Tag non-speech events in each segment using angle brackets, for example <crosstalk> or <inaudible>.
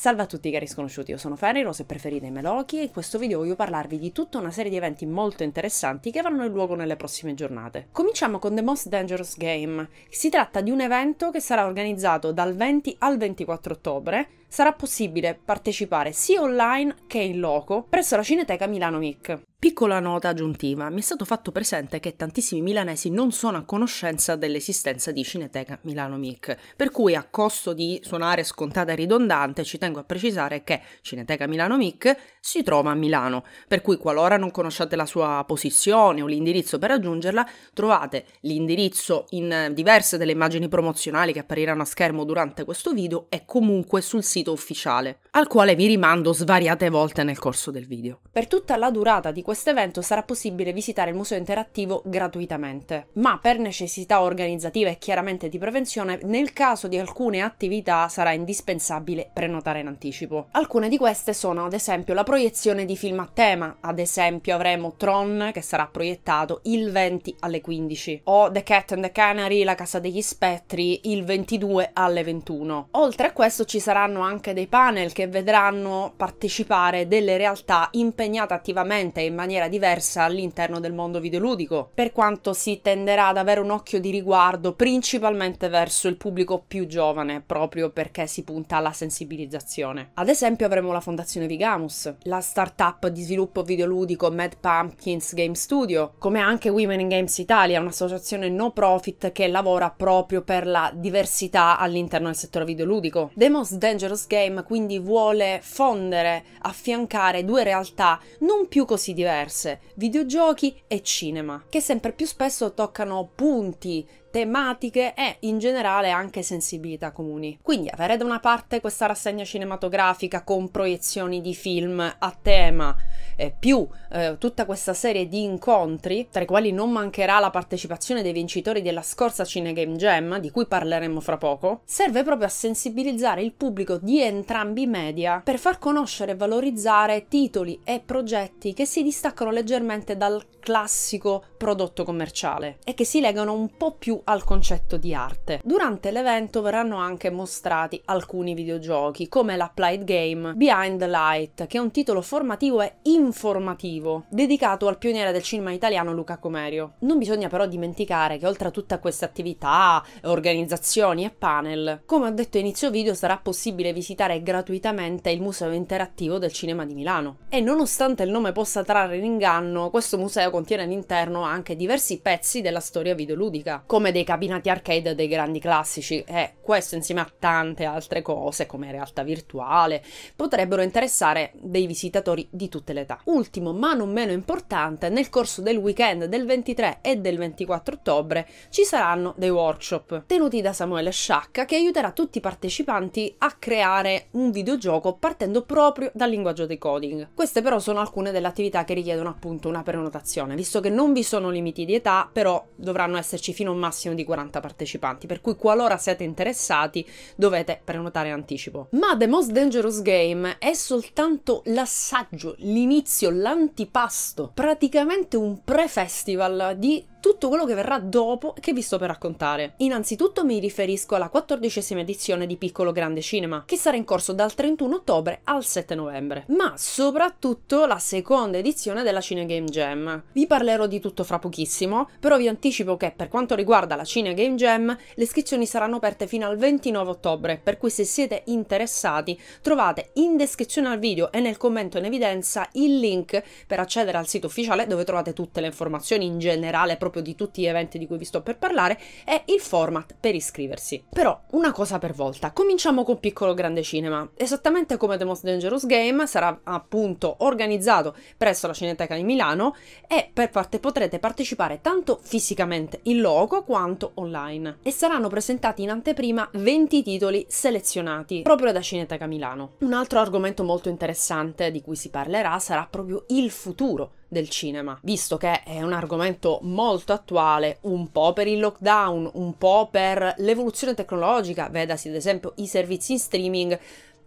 Salve a tutti cari sconosciuti, io sono Ferriro, se preferite me Loki e in questo video voglio parlarvi di tutta una serie di eventi molto interessanti che avranno luogo nelle prossime giornate. Cominciamo con The Most Dangerous Game. Si tratta di un evento che sarà organizzato dal 20 al 24 ottobre sarà possibile partecipare sia online che in loco presso la Cineteca Milano MIC. Piccola nota aggiuntiva, mi è stato fatto presente che tantissimi milanesi non sono a conoscenza dell'esistenza di Cineteca Milano MIC, per cui a costo di suonare scontata e ridondante ci tengo a precisare che Cineteca Milano MIC si trova a Milano, per cui qualora non conosciate la sua posizione o l'indirizzo per raggiungerla, trovate l'indirizzo in diverse delle immagini promozionali che appariranno a schermo durante questo video e comunque sul sito sito ufficiale, al quale vi rimando svariate volte nel corso del video. Per tutta la durata di questo evento sarà possibile visitare il museo interattivo gratuitamente, ma per necessità organizzative e chiaramente di prevenzione, nel caso di alcune attività sarà indispensabile prenotare in anticipo. Alcune di queste sono ad esempio la proiezione di film a tema, ad esempio avremo Tron che sarà proiettato il 20 alle 15 o The Cat and the Canary, La casa degli spettri il 22 alle 21. Oltre a questo ci saranno anche dei panel che vedranno partecipare delle realtà impegnate attivamente in maniera diversa all'interno del mondo videoludico, per quanto si tenderà ad avere un occhio di riguardo principalmente verso il pubblico più giovane, proprio perché si punta alla sensibilizzazione. Ad esempio avremo la fondazione Vigamus, la startup di sviluppo videoludico Mad Pumpkins Game Studio, come anche Women in Games Italia, un'associazione no profit che lavora proprio per la diversità all'interno del settore videoludico. Demos Dangerous Baldur's Game quindi vuole fondere, affiancare due realtà non più così diverse, videogiochi e cinema, che sempre più spesso toccano punti tematiche e in generale anche sensibilità comuni. Quindi avere da una parte questa rassegna cinematografica con proiezioni di film a tema, eh, più eh, tutta questa serie di incontri, tra i quali non mancherà la partecipazione dei vincitori della scorsa Cinegame Jam, di cui parleremo fra poco, serve proprio a sensibilizzare il pubblico di entrambi i media per far conoscere e valorizzare titoli e progetti che si distaccano leggermente dal classico prodotto commerciale e che si legano un po' più al concetto di arte. Durante l'evento verranno anche mostrati alcuni videogiochi, come l'Applied Game Behind the Light, che è un titolo formativo e informativo, dedicato al pioniere del cinema italiano Luca Comerio. Non bisogna però dimenticare che oltre a tutte queste attività, organizzazioni e panel, come ho detto inizio video, sarà possibile visitare gratuitamente il Museo Interattivo del Cinema di Milano. E nonostante il nome possa trarre in inganno, questo museo contiene all'interno anche diversi pezzi della storia videoludica, come come dei cabinati arcade dei grandi classici e eh, questo insieme a tante altre cose come realtà virtuale potrebbero interessare dei visitatori di tutte le età. Ultimo ma non meno importante, nel corso del weekend del 23 e del 24 ottobre ci saranno dei workshop tenuti da Samuele Sciacca che aiuterà tutti i partecipanti a creare un videogioco partendo proprio dal linguaggio dei coding. Queste però sono alcune delle attività che richiedono appunto una prenotazione, visto che non vi sono limiti di età, però dovranno esserci fino a un massimo massimo di 40 partecipanti, per cui qualora siete interessati dovete prenotare in anticipo. Ma The Most Dangerous Game è soltanto l'assaggio, l'inizio, l'antipasto, praticamente un pre-festival di tutto quello che verrà dopo che vi sto per raccontare. Innanzitutto mi riferisco alla quattordicesima edizione di Piccolo Grande Cinema, che sarà in corso dal 31 ottobre al 7 novembre, ma soprattutto la seconda edizione della Cine Game Jam. Vi parlerò di tutto fra pochissimo, però vi anticipo che per quanto riguarda la Cine Game Jam, le iscrizioni saranno aperte fino al 29 ottobre, per cui se siete interessati trovate in descrizione al video e nel commento in evidenza il link per accedere al sito ufficiale dove trovate tutte le informazioni in generale proprio proprio di tutti gli eventi di cui vi sto per parlare, è il format per iscriversi. Però una cosa per volta, cominciamo con Piccolo Grande Cinema. Esattamente come The Most Dangerous Game sarà appunto organizzato presso la Cineteca di Milano e per parte potrete partecipare tanto fisicamente in loco quanto online. E saranno presentati in anteprima 20 titoli selezionati proprio da Cineteca Milano. Un altro argomento molto interessante di cui si parlerà sarà proprio il futuro del cinema, visto che è un argomento molto attuale, un po' per il lockdown, un po' per l'evoluzione tecnologica, vedasi ad esempio i servizi in streaming,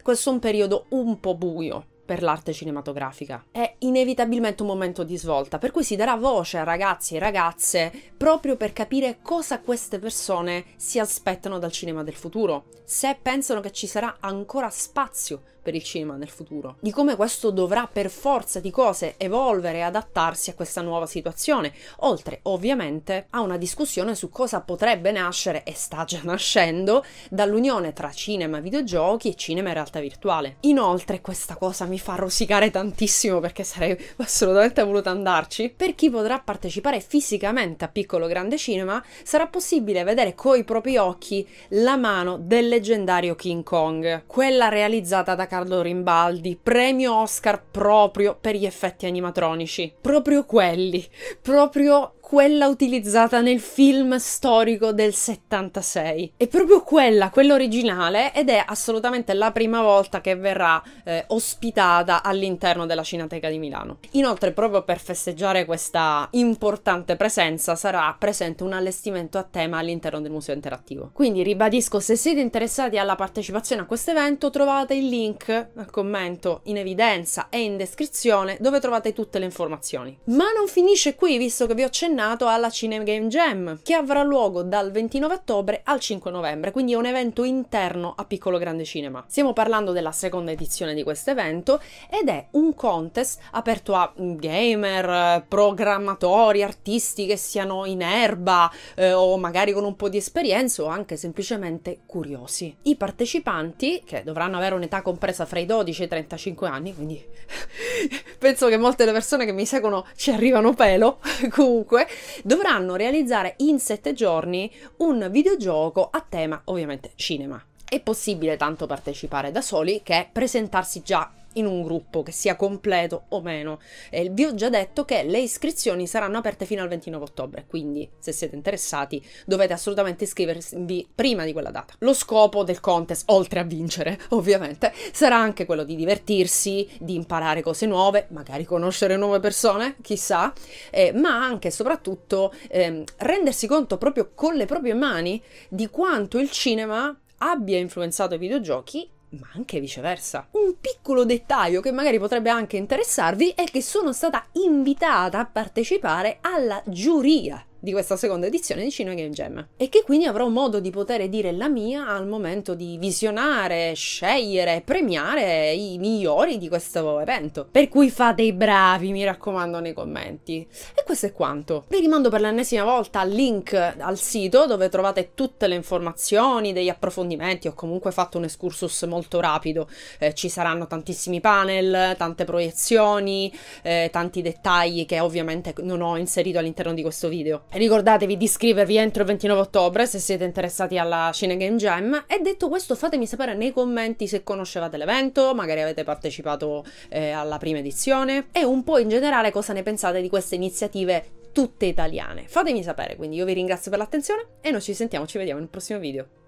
questo è un periodo un po' buio per l'arte cinematografica. È inevitabilmente un momento di svolta, per cui si darà voce a ragazzi e ragazze proprio per capire cosa queste persone si aspettano dal cinema del futuro, se pensano che ci sarà ancora spazio per il cinema nel futuro, di come questo dovrà per forza di cose evolvere e adattarsi a questa nuova situazione, oltre ovviamente a una discussione su cosa potrebbe nascere e sta già <laughs> nascendo dall'unione tra cinema videogiochi e cinema e realtà virtuale. Inoltre questa cosa mi fa rosicare tantissimo perché sarei <laughs> assolutamente voluta andarci. Per chi potrà partecipare fisicamente a Piccolo Grande Cinema sarà possibile vedere coi propri occhi la mano del leggendario King Kong, quella realizzata da Carlo Rimbaldi, premio Oscar proprio per gli effetti animatronici, proprio quelli, proprio quella utilizzata nel film storico del 76. È proprio quella, quella originale, ed è assolutamente la prima volta che verrà eh, ospitata all'interno della Cineteca di Milano. Inoltre, proprio per festeggiare questa importante presenza, sarà presente un allestimento a tema all'interno del museo interattivo. Quindi ribadisco, se siete interessati alla partecipazione a questo evento, trovate il link al commento in evidenza e in descrizione dove trovate tutte le informazioni. Ma non finisce qui, visto che vi ho accennato menzionato alla Cine Game Jam, che avrà luogo dal 29 ottobre al 5 novembre, quindi è un evento interno a Piccolo Grande Cinema. Stiamo parlando della seconda edizione di questo evento ed è un contest aperto a mm, gamer, programmatori, artisti che siano in erba eh, o magari con un po' di esperienza o anche semplicemente curiosi. I partecipanti, che dovranno avere un'età compresa fra i 12 e i 35 anni, quindi penso che molte delle persone che mi seguono ci arrivano pelo, <laughs> comunque, dovranno realizzare in sette giorni un videogioco a tema ovviamente cinema. È possibile tanto partecipare da soli che presentarsi già in un gruppo, che sia completo o meno. Eh, vi ho già detto che le iscrizioni saranno aperte fino al 29 ottobre, quindi se siete interessati dovete assolutamente iscrivervi prima di quella data. Lo scopo del contest, oltre a vincere <laughs> ovviamente, sarà anche quello di divertirsi, di imparare cose nuove, magari conoscere nuove persone, chissà, eh, ma anche e soprattutto eh, rendersi conto proprio con le proprie mani di quanto il cinema abbia influenzato i videogiochi ma anche viceversa. Un piccolo dettaglio che magari potrebbe anche interessarvi è che sono stata invitata a partecipare alla giuria di questa seconda edizione di Cinema Game Jam e che quindi avrò modo di poter dire la mia al momento di visionare, scegliere e premiare i migliori di questo evento. Per cui fate i bravi, mi raccomando, nei commenti. E questo è quanto. Vi rimando per l'ennesima volta al link al sito dove trovate tutte le informazioni, degli approfondimenti, ho comunque fatto un excursus molto rapido. Eh, ci saranno tantissimi panel, tante proiezioni, eh, tanti dettagli che ovviamente non ho inserito all'interno di questo video. Ricordatevi di iscrivervi entro il 29 ottobre se siete interessati alla Cine Game Jam e detto questo fatemi sapere nei commenti se conoscevate l'evento, magari avete partecipato eh, alla prima edizione e un po' in generale cosa ne pensate di queste iniziative tutte italiane. Fatemi sapere, quindi io vi ringrazio per l'attenzione e noi ci sentiamo, ci vediamo nel prossimo video.